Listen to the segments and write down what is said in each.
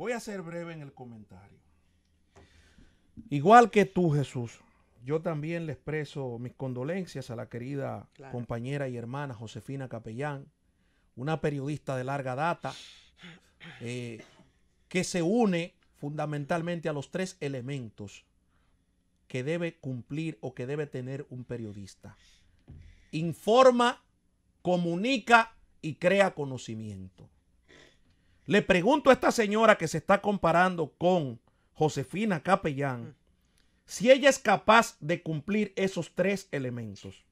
Voy a ser breve en el comentario. Igual que tú, Jesús, yo también le expreso mis condolencias a la querida compañera y hermana Josefina Capellán, una periodista de larga data, eh, que se une fundamentalmente a los tres elementos que debe cumplir o que debe tener un periodista. Informa, comunica y crea conocimiento. Le pregunto a esta señora que se está comparando con Josefina Capellán mm. si ella es capaz de cumplir esos tres elementos.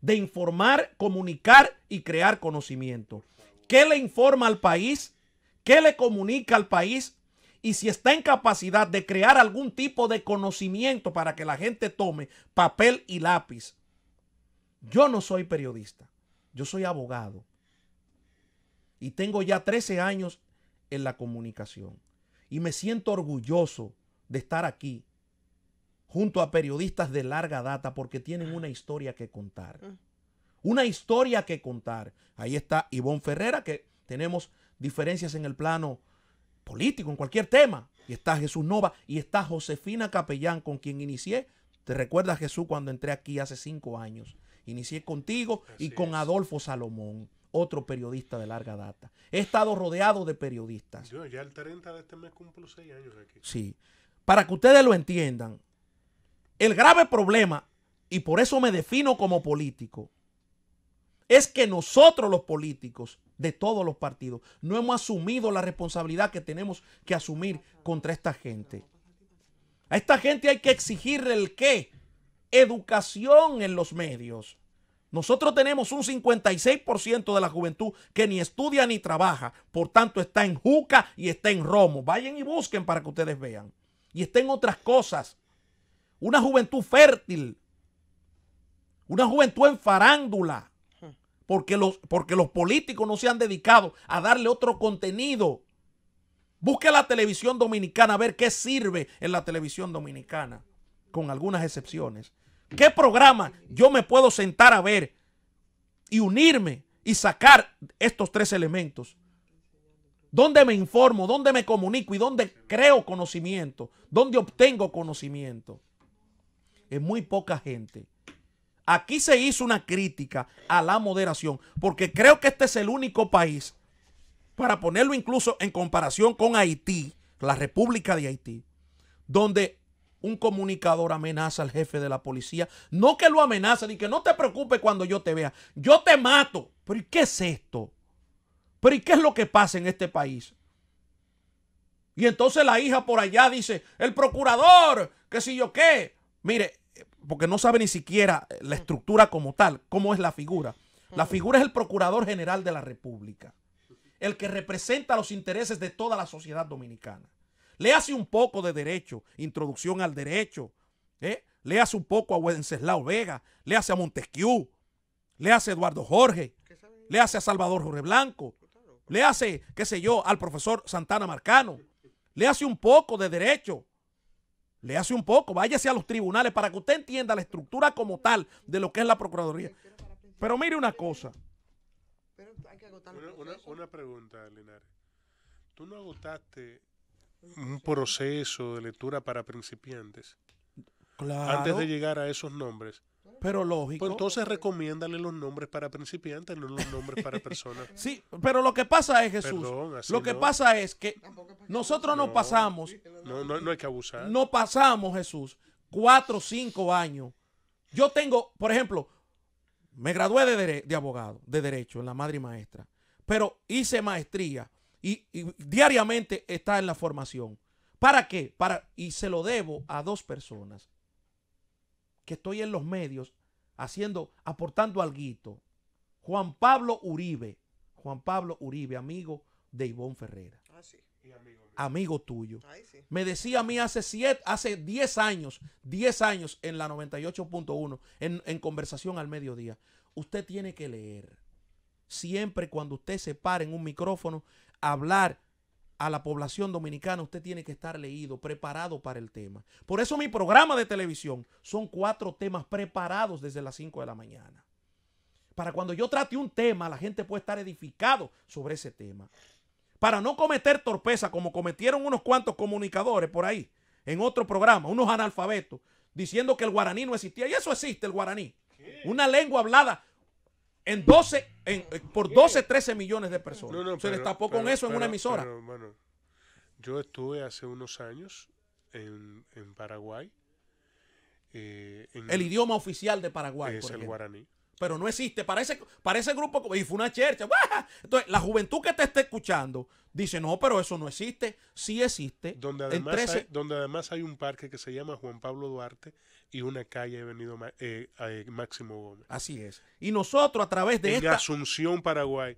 De informar, comunicar y crear conocimiento. ¿Qué le informa al país? ¿Qué le comunica al país? Y si está en capacidad de crear algún tipo de conocimiento para que la gente tome papel y lápiz. Yo no soy periodista, yo soy abogado y tengo ya 13 años en la comunicación. Y me siento orgulloso de estar aquí junto a periodistas de larga data porque tienen una historia que contar. Mm. Una historia que contar. Ahí está Ivonne Ferrera, que tenemos diferencias en el plano político, en cualquier tema. Y está Jesús Nova y está Josefina Capellán, con quien inicié. Te recuerdas, Jesús, cuando entré aquí hace cinco años. Inicié contigo y con Adolfo Salomón otro periodista de larga data. He estado rodeado de periodistas. Yo ya el 30 de este mes cumplo 6 años aquí. Sí. Para que ustedes lo entiendan, el grave problema, y por eso me defino como político, es que nosotros los políticos de todos los partidos no hemos asumido la responsabilidad que tenemos que asumir contra esta gente. A esta gente hay que exigirle el qué? Educación en los medios. Nosotros tenemos un 56% de la juventud que ni estudia ni trabaja. Por tanto, está en juca y está en romo. Vayan y busquen para que ustedes vean. Y está en otras cosas. Una juventud fértil. Una juventud en farándula. Porque los, porque los políticos no se han dedicado a darle otro contenido. Busque la televisión dominicana a ver qué sirve en la televisión dominicana. Con algunas excepciones. ¿Qué programa yo me puedo sentar a ver y unirme y sacar estos tres elementos? ¿Dónde me informo? ¿Dónde me comunico? ¿Y dónde creo conocimiento? ¿Dónde obtengo conocimiento? Es muy poca gente. Aquí se hizo una crítica a la moderación, porque creo que este es el único país, para ponerlo incluso en comparación con Haití, la República de Haití, donde un comunicador amenaza al jefe de la policía. No que lo amenaza ni que no te preocupes cuando yo te vea. Yo te mato. Pero ¿y qué es esto? Pero ¿y qué es lo que pasa en este país? Y entonces la hija por allá dice, el procurador, qué si yo qué. Mire, porque no sabe ni siquiera eh, la mm. estructura como tal, cómo es la figura. Mm. La figura es el procurador general de la República, el que representa los intereses de toda la sociedad dominicana. Le hace un poco de derecho, introducción al derecho. ¿eh? Le hace un poco a Wenceslao Vega, le hace a Montesquieu, le hace a Eduardo Jorge, le hace a Salvador Jorge Blanco, pues le hace, qué sé yo, al profesor Santana Marcano, le hace un poco de derecho, le hace un poco, váyase a los tribunales para que usted entienda la estructura como tal de lo que es la Procuraduría. Pero mire una cosa. una pregunta, Linares. Tú no agotaste un proceso de lectura para principiantes. Claro. Antes de llegar a esos nombres. Pero lógico. Pues entonces recomiéndale los nombres para principiantes, no los nombres para personas. sí, pero lo que pasa es, Jesús, lo que pasa es que nosotros no, pasamos. No, hay que abusar. No pasamos, Jesús, cuatro o cinco años. Yo tengo, por ejemplo, me gradué de, de abogado, de derecho, en la madre y maestra, pero hice maestría y, diariamente está en la formación. ¿Para qué? Para, y se lo debo a dos personas que estoy en los medios haciendo, aportando algo. Juan Pablo Uribe, Juan Pablo Uribe, amigo de Ivonne Ferrera. Ah, amigo, tuyo. Me decía a mí hace siete, hace 10 años, 10 años en la 98.1, en, en conversación al mediodía. Usted tiene que leer. Siempre cuando usted se pare en un micrófono, hablar a la población dominicana, usted tiene que estar leído, preparado para el tema. Por eso mi programa de televisión son cuatro temas preparados desde las 5 de la mañana. Para cuando yo trate un tema, la gente puede estar edificado sobre ese tema. Para no cometer torpeza como cometieron unos cuantos comunicadores por ahí, en otro programa, unos analfabetos, diciendo que el guaraní no existía. Y eso existe, el guaraní. Una lengua hablada en 12, en, eh, por 12, 13 millones de personas. se pero, destapó con eso en una emisora. yo estuve hace unos años en, en Paraguay. Eh, el idioma oficial de Paraguay. Es el guaraní pero no existe. Para ese, grupo, y fue una chercha. Entonces, la juventud que te está escuchando dice, no, pero eso no existe. Sí existe. Donde además, hay, donde además hay un parque que se llama Juan Pablo Duarte y una calle he venido eh, a eh, Máximo Gómez. Así es. Y nosotros a través de... En Asunción, Paraguay.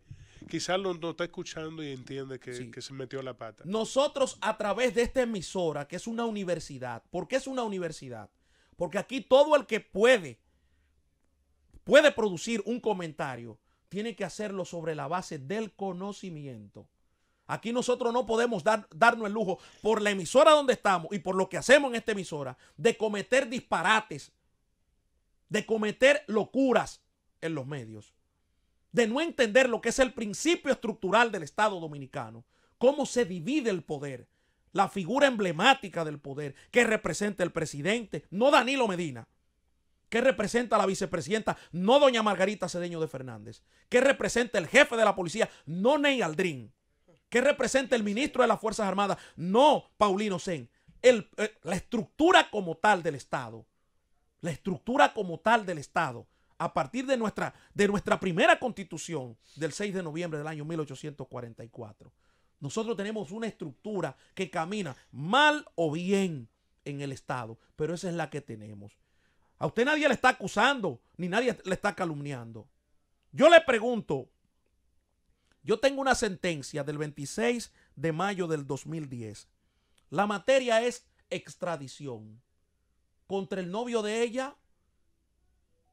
Quizás lo está escuchando y entiende que, que se metió la pata. Nosotros a través de esta emisora, que es una universidad. ¿Por qué es una universidad? Porque aquí todo el que puede puede producir un comentario, tiene que hacerlo sobre la base del conocimiento. Aquí nosotros no podemos dar, darnos el lujo por la emisora donde estamos y por lo que hacemos en esta emisora de cometer disparates, de cometer locuras en los medios, de no entender lo que es el principio estructural del Estado dominicano, cómo se divide el poder, la figura emblemática del poder que representa el presidente, no Danilo Medina, ¿Qué representa la vicepresidenta? No doña Margarita Cedeño de Fernández. ¿Qué representa el jefe de la policía? No Ney Aldrin. ¿Qué representa el ministro de las Fuerzas Armadas? No Paulino Sen. Eh, la estructura como tal del Estado. La estructura como tal del Estado. A partir de nuestra, de nuestra primera constitución del 6 de noviembre del año 1844. Nosotros tenemos una estructura que camina mal o bien en el Estado, pero esa es la que tenemos. A usted nadie le está acusando, ni nadie le está calumniando. Yo le pregunto, yo tengo una sentencia del 26 de mayo del 2010. La materia es extradición contra el novio de ella.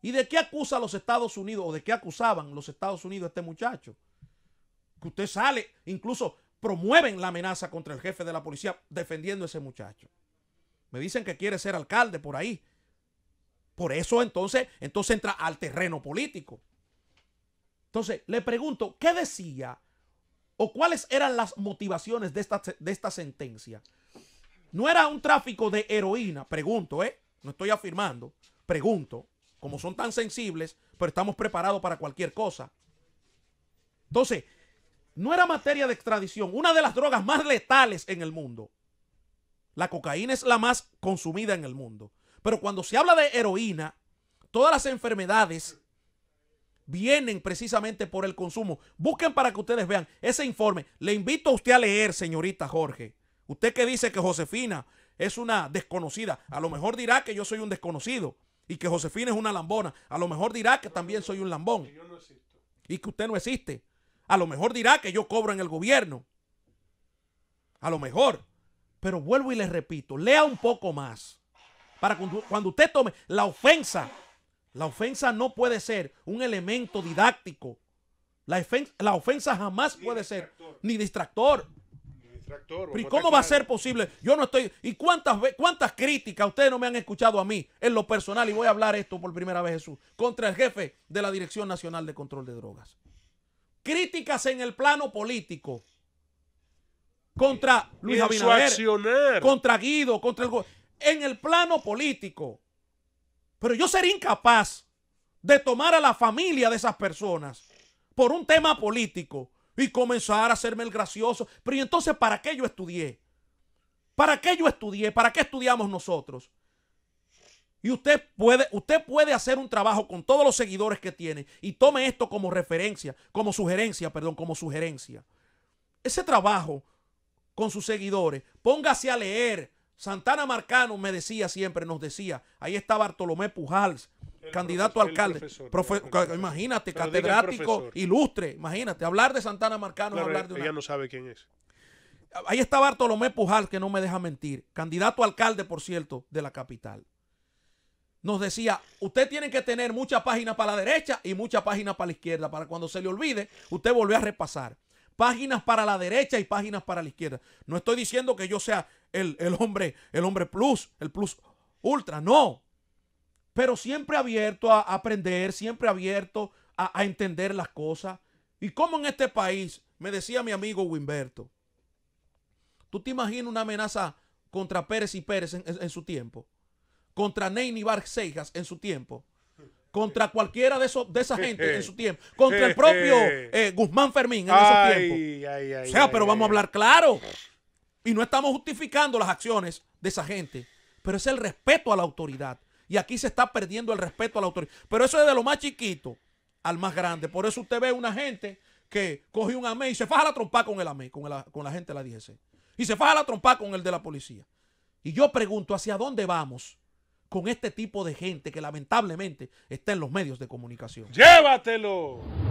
¿Y de qué acusa a los Estados Unidos o de qué acusaban los Estados Unidos a este muchacho? Que usted sale, incluso promueven la amenaza contra el jefe de la policía defendiendo a ese muchacho. Me dicen que quiere ser alcalde por ahí por eso entonces, entonces entra al terreno político. Entonces, le pregunto, ¿qué decía o cuáles eran las motivaciones de esta, de esta sentencia? No era un tráfico de heroína, pregunto, ¿eh? No estoy afirmando, pregunto. Como son tan sensibles, pero estamos preparados para cualquier cosa. Entonces, no era materia de extradición, una de las drogas más letales en el mundo. La cocaína es la más consumida en el mundo. Pero cuando se habla de heroína, todas las enfermedades vienen precisamente por el consumo. Busquen para que ustedes vean ese informe. Le invito a usted a leer, señorita Jorge. Usted que dice que Josefina es una desconocida, a lo mejor dirá que yo soy un desconocido y que Josefina es una lambona. A lo mejor dirá que también soy un lambón y que usted no existe. A lo mejor dirá que yo cobro en el gobierno. A lo mejor. Pero vuelvo y les repito, lea un poco más para cuando usted tome la ofensa. La ofensa no puede ser un elemento didáctico. La ofensa, jamás puede ser ni distractor. ¿Y cómo va a ser posible? Yo no estoy. ¿Y cuántas, cuántas críticas ustedes no me han escuchado a mí en lo personal? Y voy a hablar esto por primera vez, Jesús, contra el jefe de la Dirección Nacional de Control de Drogas. Críticas en el plano político contra Luis Abinader, contra Guido, contra el en el plano político. Pero yo sería incapaz de tomar a la familia de esas personas por un tema político y comenzar a hacerme el gracioso. Pero entonces para qué yo estudié? ¿Para qué yo estudié? ¿Para qué estudiamos nosotros? Y usted puede, usted puede hacer un trabajo con todos los seguidores que tiene y tome esto como referencia, como sugerencia, perdón, como sugerencia. Ese trabajo con sus seguidores, póngase a leer, Santana Marcano me decía siempre, nos decía, ahí está Bartolomé Pujals, candidato a alcalde. Imagínate, catedrático, ilustre, imagínate, hablar de Santana Marcano hablar de una... Ella no sabe quién es. Ahí está Bartolomé Pujals, que no me deja mentir, candidato a alcalde, por cierto, de la capital. Nos decía, usted tiene que tener mucha páginas para la derecha y mucha páginas para la izquierda, para cuando se le olvide, usted volver a repasar páginas para la derecha y páginas para la izquierda. No estoy diciendo que yo sea el, hombre, el hombre plus, el plus ultra, no. Pero siempre abierto a aprender, siempre abierto a, entender las cosas. Y como en este país, me decía mi amigo Wimberto, ¿tú te imaginas una amenaza contra Pérez y Pérez en, su tiempo? Contra Neyni Barcejas en su tiempo contra cualquiera de esos de esa gente en su tiempo, contra el propio eh, Guzmán Fermín en esos tiempos. o sea, pero vamos a hablar claro. Y no estamos justificando las acciones de esa gente, pero es el respeto a la autoridad. Y aquí se está perdiendo el respeto a la autoridad. Pero eso es de lo más chiquito al más grande. Por eso usted ve una gente que coge un AME y se faja la trompa con el AME, con, con la gente de la DGC. Y se faja la trompa con el de la policía. Y yo pregunto, ¿hacia dónde vamos con este tipo de gente que lamentablemente está en los medios de comunicación? Llévatelo.